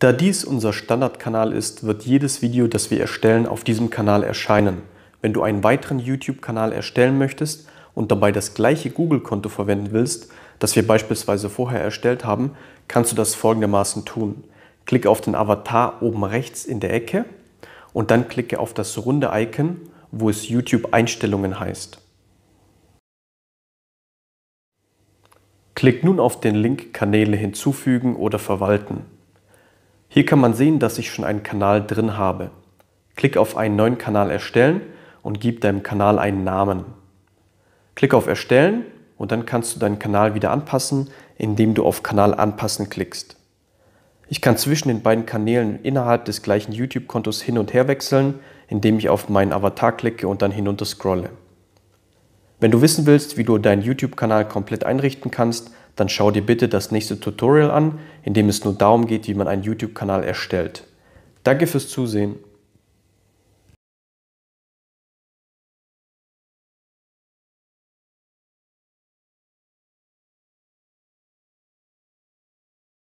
Da dies unser Standardkanal ist, wird jedes Video, das wir erstellen, auf diesem Kanal erscheinen. Wenn du einen weiteren YouTube-Kanal erstellen möchtest und dabei das gleiche Google-Konto verwenden willst, das wir beispielsweise vorher erstellt haben, kannst du das folgendermaßen tun. Klicke auf den Avatar oben rechts in der Ecke und dann klicke auf das runde Icon, wo es YouTube Einstellungen heißt. Klick nun auf den Link Kanäle hinzufügen oder verwalten. Hier kann man sehen, dass ich schon einen Kanal drin habe. Klick auf einen neuen Kanal erstellen und gib deinem Kanal einen Namen. Klick auf Erstellen und dann kannst du deinen Kanal wieder anpassen, indem du auf Kanal anpassen klickst. Ich kann zwischen den beiden Kanälen innerhalb des gleichen YouTube-Kontos hin und her wechseln, indem ich auf meinen Avatar klicke und dann hinunter scrolle. Wenn du wissen willst, wie du deinen YouTube-Kanal komplett einrichten kannst, dann schau dir bitte das nächste Tutorial an, in dem es nur darum geht, wie man einen YouTube-Kanal erstellt. Danke fürs Zusehen.